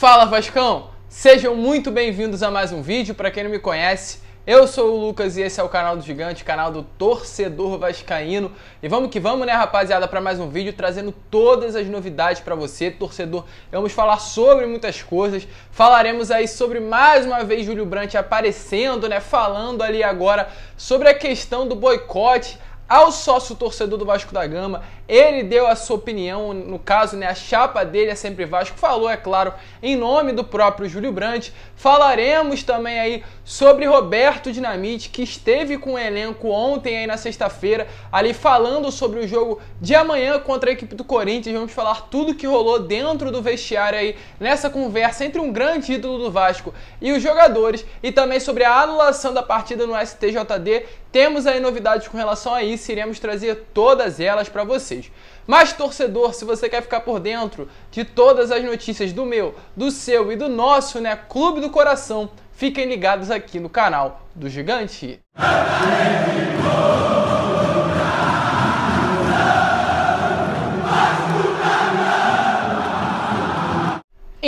Fala Vascão! Sejam muito bem-vindos a mais um vídeo. Para quem não me conhece, eu sou o Lucas e esse é o canal do Gigante, canal do torcedor vascaíno. E vamos que vamos, né, rapaziada, para mais um vídeo trazendo todas as novidades para você, torcedor. Vamos falar sobre muitas coisas. Falaremos aí sobre mais uma vez Júlio Brandt aparecendo, né, falando ali agora sobre a questão do boicote ao sócio torcedor do Vasco da Gama. Ele deu a sua opinião, no caso, né, a chapa dele é sempre Vasco. Falou, é claro, em nome do próprio Júlio Brandt. Falaremos também aí sobre Roberto Dinamite, que esteve com o elenco ontem aí na sexta-feira, ali falando sobre o jogo de amanhã contra a equipe do Corinthians. Vamos falar tudo que rolou dentro do vestiário aí nessa conversa entre um grande ídolo do Vasco e os jogadores e também sobre a anulação da partida no STJD temos aí novidades com relação a isso, iremos trazer todas elas para vocês. Mas torcedor, se você quer ficar por dentro de todas as notícias do meu, do seu e do nosso, né, Clube do Coração, fiquem ligados aqui no canal do Gigante.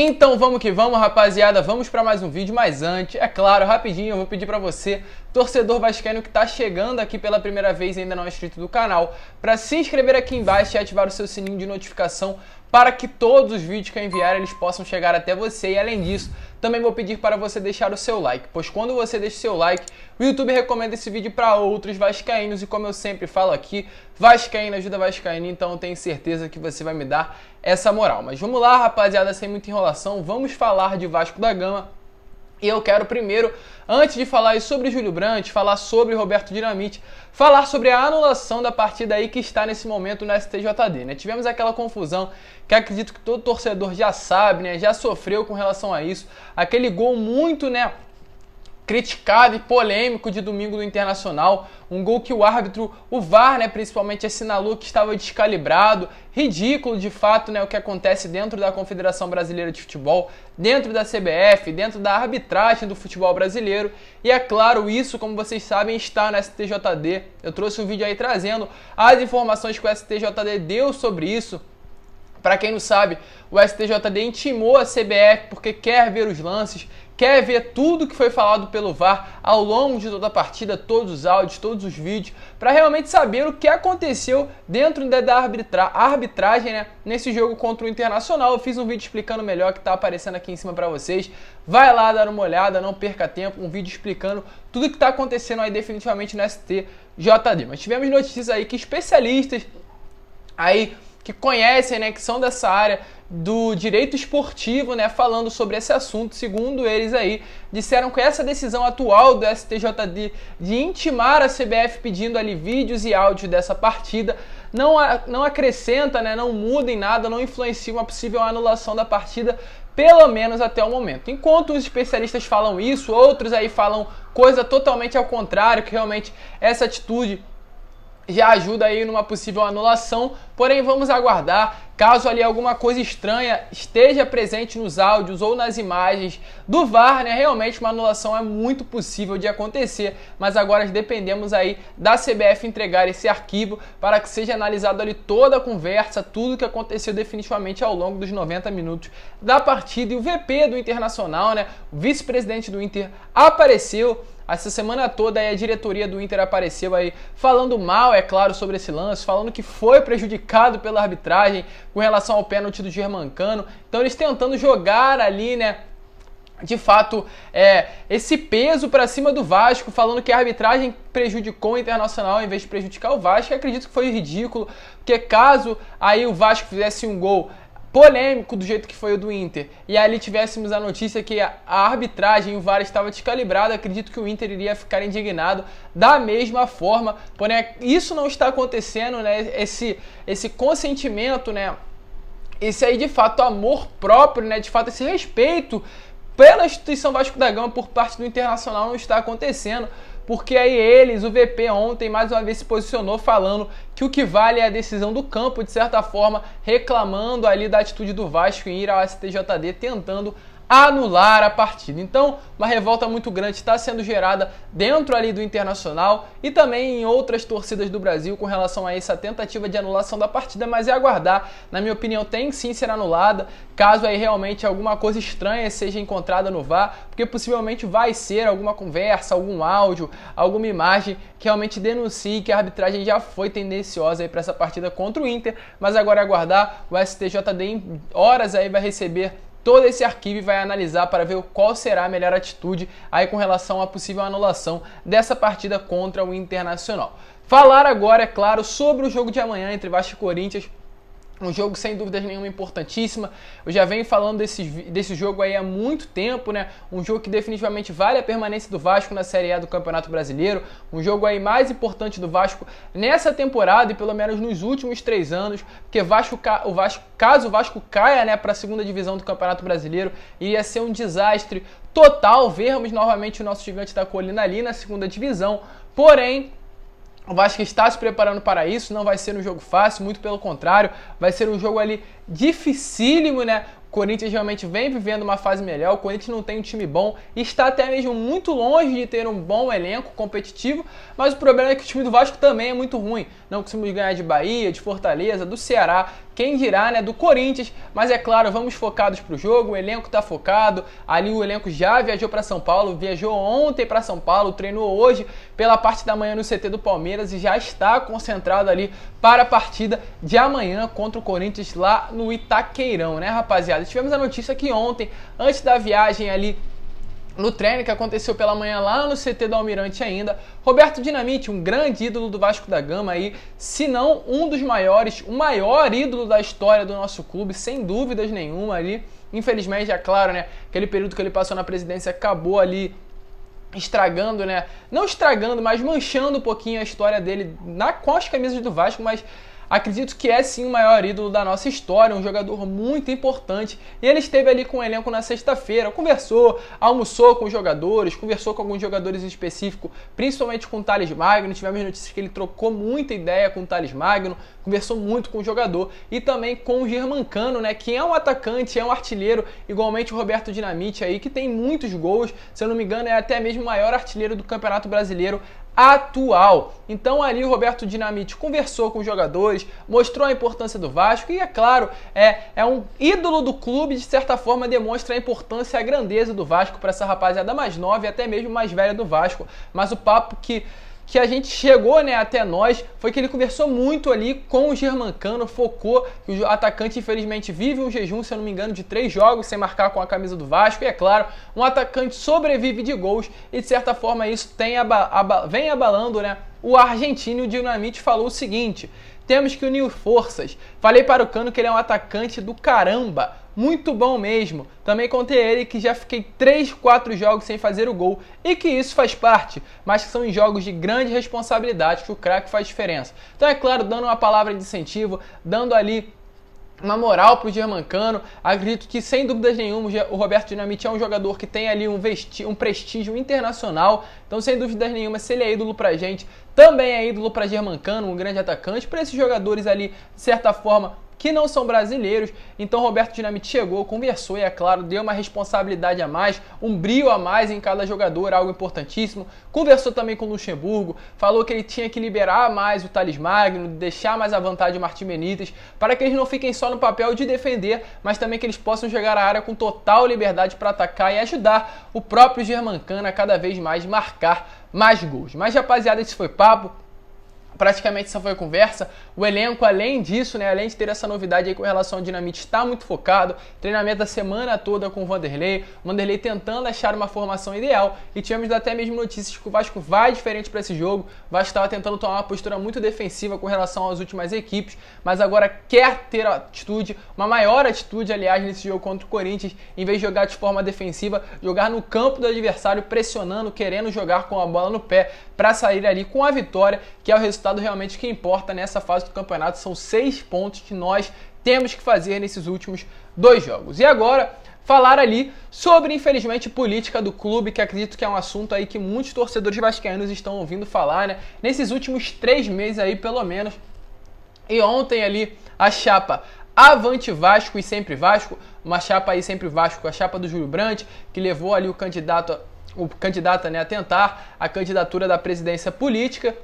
Então vamos que vamos, rapaziada, vamos para mais um vídeo, mas antes, é claro, rapidinho, eu vou pedir para você, torcedor vascaíno que está chegando aqui pela primeira vez e ainda não é inscrito do canal, para se inscrever aqui embaixo e ativar o seu sininho de notificação para que todos os vídeos que eu enviar eles possam chegar até você. E além disso, também vou pedir para você deixar o seu like, pois quando você deixa o seu like, o YouTube recomenda esse vídeo para outros vascaínos e como eu sempre falo aqui, vascaíno ajuda vascaíno, então eu tenho certeza que você vai me dar essa moral. Mas vamos lá, rapaziada, sem muita enrolação, vamos falar de Vasco da Gama e eu quero primeiro, antes de falar sobre Júlio Brandt, falar sobre Roberto Dinamite, falar sobre a anulação da partida aí que está nesse momento no STJD. Né? Tivemos aquela confusão que acredito que todo torcedor já sabe, né? já sofreu com relação a isso. Aquele gol muito né, criticado e polêmico de domingo no Internacional, um gol que o árbitro, o VAR, né, principalmente assinalou que estava descalibrado, ridículo de fato, né, o que acontece dentro da Confederação Brasileira de Futebol, dentro da CBF, dentro da arbitragem do futebol brasileiro. E é claro, isso, como vocês sabem, está na STJD. Eu trouxe um vídeo aí trazendo as informações que o STJD deu sobre isso para quem não sabe, o STJD intimou a CBF porque quer ver os lances, quer ver tudo que foi falado pelo VAR ao longo de toda a partida, todos os áudios, todos os vídeos, para realmente saber o que aconteceu dentro da arbitra arbitragem né, nesse jogo contra o Internacional. Eu fiz um vídeo explicando melhor que está aparecendo aqui em cima para vocês. Vai lá dar uma olhada, não perca tempo, um vídeo explicando tudo que está acontecendo aí definitivamente no STJD. Mas tivemos notícias aí que especialistas aí que conhecem, né, que são dessa área do direito esportivo, né, falando sobre esse assunto, segundo eles aí, disseram que essa decisão atual do STJD de intimar a CBF pedindo ali vídeos e áudio dessa partida não, não acrescenta, né, não muda em nada, não influencia uma possível anulação da partida, pelo menos até o momento. Enquanto os especialistas falam isso, outros aí falam coisa totalmente ao contrário, que realmente essa atitude já ajuda aí numa possível anulação, porém vamos aguardar. Caso ali alguma coisa estranha esteja presente nos áudios ou nas imagens do VAR, né? Realmente uma anulação é muito possível de acontecer, mas agora dependemos aí da CBF entregar esse arquivo para que seja analisado ali toda a conversa, tudo que aconteceu definitivamente ao longo dos 90 minutos da partida. E o VP do Internacional, né? O vice-presidente do Inter apareceu essa semana toda a diretoria do Inter apareceu aí falando mal, é claro, sobre esse lance, falando que foi prejudicado pela arbitragem com relação ao pênalti do Germancano. Então eles tentando jogar ali, né, de fato é, esse peso para cima do Vasco, falando que a arbitragem prejudicou o Internacional em vez de prejudicar o Vasco. acredito que foi ridículo, porque caso aí o Vasco fizesse um gol polêmico do jeito que foi o do Inter, e ali tivéssemos a notícia que a arbitragem, o VAR estava descalibrado, acredito que o Inter iria ficar indignado da mesma forma. Porém, isso não está acontecendo, né? Esse, esse consentimento, né? Esse aí de fato amor próprio, né? De fato esse respeito pela instituição Vasco da Gama por parte do Internacional não está acontecendo porque aí eles, o VP ontem mais uma vez se posicionou falando que o que vale é a decisão do campo, de certa forma, reclamando ali da atitude do Vasco em ir ao STJD tentando anular a partida. Então, uma revolta muito grande está sendo gerada dentro ali do Internacional e também em outras torcidas do Brasil com relação a essa tentativa de anulação da partida, mas é aguardar. Na minha opinião, tem que sim ser anulada, caso aí realmente alguma coisa estranha seja encontrada no VAR, porque possivelmente vai ser alguma conversa, algum áudio, alguma imagem que realmente denuncie que a arbitragem já foi tendenciosa aí para essa partida contra o Inter, mas agora é aguardar. O STJD em horas aí vai receber todo esse arquivo e vai analisar para ver qual será a melhor atitude aí com relação à possível anulação dessa partida contra o Internacional. Falar agora, é claro, sobre o jogo de amanhã entre Vasco e Corinthians, um jogo sem dúvidas nenhuma importantíssima. Eu já venho falando desse, desse jogo aí há muito tempo, né? Um jogo que definitivamente vale a permanência do Vasco na Série A do Campeonato Brasileiro. Um jogo aí mais importante do Vasco nessa temporada e pelo menos nos últimos três anos. Porque Vasco, o Vasco, caso o Vasco caia né, para a segunda divisão do Campeonato Brasileiro, iria ser um desastre total vermos novamente o nosso gigante da colina ali na segunda divisão. Porém, o Vasco está se preparando para isso, não vai ser um jogo fácil, muito pelo contrário, vai ser um jogo ali dificílimo, né? Corinthians realmente vem vivendo uma fase melhor, o Corinthians não tem um time bom, está até mesmo muito longe de ter um bom elenco competitivo, mas o problema é que o time do Vasco também é muito ruim. Não conseguimos ganhar de Bahia, de Fortaleza, do Ceará, quem dirá, né, do Corinthians, mas é claro, vamos focados pro jogo, o elenco tá focado. Ali o elenco já viajou para São Paulo, viajou ontem para São Paulo, treinou hoje pela parte da manhã no CT do Palmeiras e já está concentrado ali para a partida de amanhã contra o Corinthians lá no Itaqueirão, né, rapaziada? rapaziada. Tivemos a notícia que ontem, antes da viagem ali no treino que aconteceu pela manhã lá no CT do Almirante ainda, Roberto Dinamite, um grande ídolo do Vasco da Gama aí, se não um dos maiores, o maior ídolo da história do nosso clube, sem dúvidas nenhuma ali. Infelizmente, é claro, né, aquele período que ele passou na presidência acabou ali estragando, né? Não estragando, mas manchando um pouquinho a história dele na, com as camisas do Vasco, mas acredito que é sim o maior ídolo da nossa história, um jogador muito importante. E ele esteve ali com o elenco na sexta-feira, conversou, almoçou com os jogadores, conversou com alguns jogadores em específico, principalmente com o Thales Magno. Tivemos notícias que ele trocou muita ideia com o Thales Magno, conversou muito com o jogador e também com o Germancano, né, que é um atacante, é um artilheiro, igualmente o Roberto Dinamite aí, que tem muitos gols, se eu não me engano, é até mesmo o maior artilheiro do Campeonato Brasileiro atual. Então ali o Roberto Dinamite conversou com os jogadores, mostrou a importância do Vasco e é claro, é, é um ídolo do clube, de certa forma demonstra a importância e a grandeza do Vasco para essa rapaziada mais nova e até mesmo mais velha do Vasco. Mas o papo que que a gente chegou né, até nós foi que ele conversou muito ali com o Germancano, focou que o atacante infelizmente vive um jejum, se eu não me engano, de três jogos sem marcar com a camisa do Vasco. E é claro, um atacante sobrevive de gols e de certa forma isso tem aba aba vem abalando né, o argentino. O Dinamite falou o seguinte: temos que unir forças. Falei para o Cano que ele é um atacante do caramba, muito bom mesmo. Também contei ele que já fiquei 3, 4 jogos sem fazer o gol e que isso faz parte, mas que são em jogos de grande responsabilidade que o craque faz diferença. Então é claro, dando uma palavra de incentivo, dando ali uma moral pro Germancano. Acredito que, sem dúvidas nenhuma, o Roberto Dinamite é um jogador que tem ali um, vesti um prestígio internacional. Então, sem dúvidas nenhuma, se ele é ídolo pra gente, também é ídolo pra Germancano, um grande atacante. Para esses jogadores ali, de certa forma, que não são brasileiros. Então Roberto Dinamite chegou, conversou e, é claro, deu uma responsabilidade a mais, um brilho a mais em cada jogador, algo importantíssimo. Conversou também com o Luxemburgo, falou que ele tinha que liberar mais o Thales Magno, deixar mais à vontade o Martim Benítez, para que eles não fiquem só no papel de defender, mas também que eles possam chegar à área com total liberdade para atacar e ajudar o próprio Germancana a cada vez mais marcar mais gols. Mas rapaziada, esse foi papo praticamente essa foi a conversa. O elenco, além disso, né, além de ter essa novidade aí com relação ao Dinamite, está muito focado. Treinamento da semana toda com o Vanderlei. O Vanderlei tentando achar uma formação ideal. E tínhamos até mesmo notícias que o Vasco vai diferente para esse jogo. O Vasco estava tentando tomar uma postura muito defensiva com relação às últimas equipes, mas agora quer ter atitude, uma maior atitude, aliás, nesse jogo contra o Corinthians, em vez de jogar de forma defensiva, jogar no campo do adversário, pressionando, querendo jogar com a bola no pé para sair ali com a vitória, que é o resultado realmente que importa nessa fase do campeonato. São seis pontos que nós temos que fazer nesses últimos dois jogos. E agora, falar ali sobre, infelizmente, política do clube, que acredito que é um assunto aí que muitos torcedores vascaínos estão ouvindo falar, né? Nesses últimos três meses aí, pelo menos. E ontem ali, a chapa Avante Vasco e Sempre Vasco, uma chapa aí Sempre Vasco, a chapa do Júlio Brandt, que levou ali o candidato o candidato né, a tentar a candidatura da presidência política.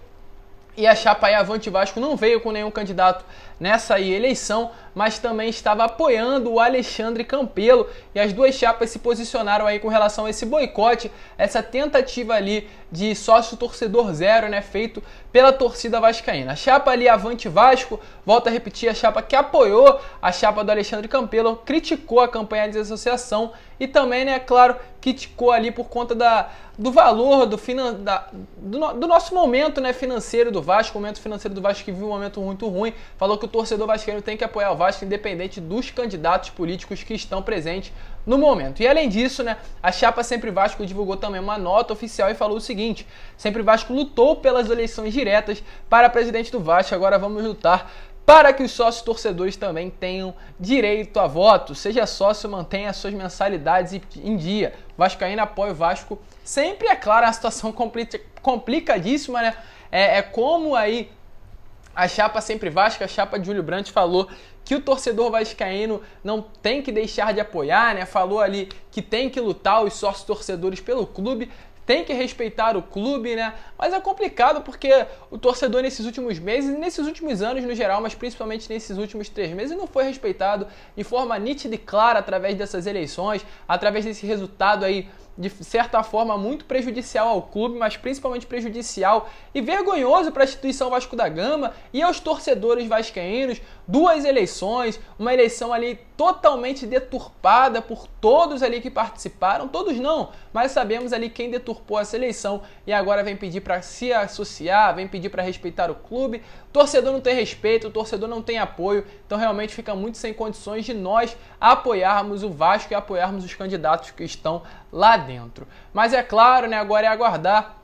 E a chapa aí, Avante Vasco não veio com nenhum candidato nessa eleição, mas também estava apoiando o Alexandre Campelo. E as duas chapas se posicionaram aí com relação a esse boicote, essa tentativa ali de sócio torcedor zero, né, feito pela torcida vascaína. A chapa ali Avante Vasco, volta a repetir, a chapa que apoiou a chapa do Alexandre Campelo, criticou a campanha de desassociação e também, né, é claro, criticou ali por conta da, do valor do, finan, da, do, do, nosso momento né, financeiro do Vasco, o momento financeiro do Vasco que viu um momento muito ruim, falou que o torcedor vascaíno tem que apoiar o Vasco independente dos candidatos políticos que estão presentes no momento. E além disso, né, a chapa Sempre Vasco divulgou também uma nota oficial e falou o seguinte: Sempre Vasco lutou pelas eleições diretas para presidente do Vasco, agora vamos lutar para que os sócios torcedores também tenham direito a voto. Seja sócio, mantenha suas mensalidades em dia. Vascaína apoia o Vasco. Sempre, é claro, a situação complicadíssima, né? É, é como aí a chapa Sempre Vasco, a chapa de Júlio Brandt falou que o torcedor vascaíno não tem que deixar de apoiar, né? Falou ali que tem que lutar os sócios torcedores pelo clube, tem que respeitar o clube, né? Mas é complicado porque o torcedor nesses últimos meses, nesses últimos anos no geral, mas principalmente nesses últimos três meses, não foi respeitado de forma nítida e clara através dessas eleições, através desse resultado aí de certa forma muito prejudicial ao clube, mas principalmente prejudicial e vergonhoso para a instituição Vasco da Gama e aos torcedores vascaínos. Duas eleições, uma eleição ali totalmente deturpada por todos ali que participaram, todos não, mas sabemos ali quem deturpou essa eleição e agora vem pedir para se associar, vem pedir para respeitar o clube. torcedor não tem respeito, torcedor não tem apoio, então realmente fica muito sem condições de nós apoiarmos o Vasco e apoiarmos os candidatos que estão lá dentro. Mas é claro, né, agora é aguardar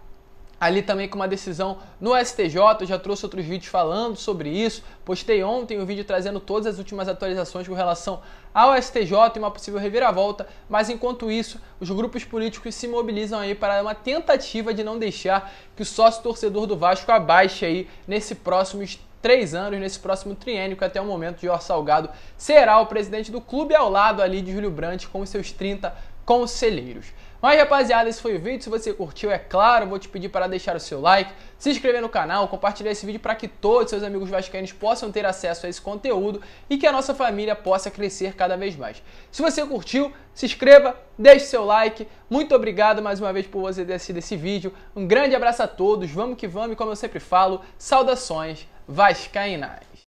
ali também com uma decisão no STJ, eu já trouxe outros vídeos falando sobre isso. Postei ontem um vídeo trazendo todas as últimas atualizações com relação ao STJ e uma possível reviravolta, mas enquanto isso, os grupos políticos se mobilizam aí para uma tentativa de não deixar que o sócio torcedor do Vasco abaixe aí nesse próximo três anos, nesse próximo triênio, que até o momento Jorge Salgado será o presidente do clube ao lado ali de Júlio Brandt com seus 30 conselheiros. Mas rapaziada, esse foi o vídeo. Se você curtiu, é claro, vou te pedir para deixar o seu like, se inscrever no canal, compartilhar esse vídeo para que todos seus amigos vascaínos possam ter acesso a esse conteúdo e que a nossa família possa crescer cada vez mais. Se você curtiu, se inscreva, deixe seu like. Muito obrigado mais uma vez por você ter assistido esse vídeo. Um grande abraço a todos, vamos que vamos e como eu sempre falo, saudações vascaínas.